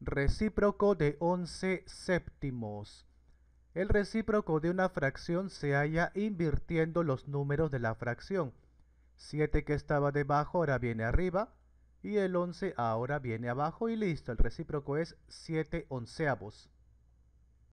recíproco de 11 séptimos. El recíproco de una fracción se halla invirtiendo los números de la fracción. 7 que estaba debajo ahora viene arriba y el 11 ahora viene abajo y listo, el recíproco es 7 onceavos.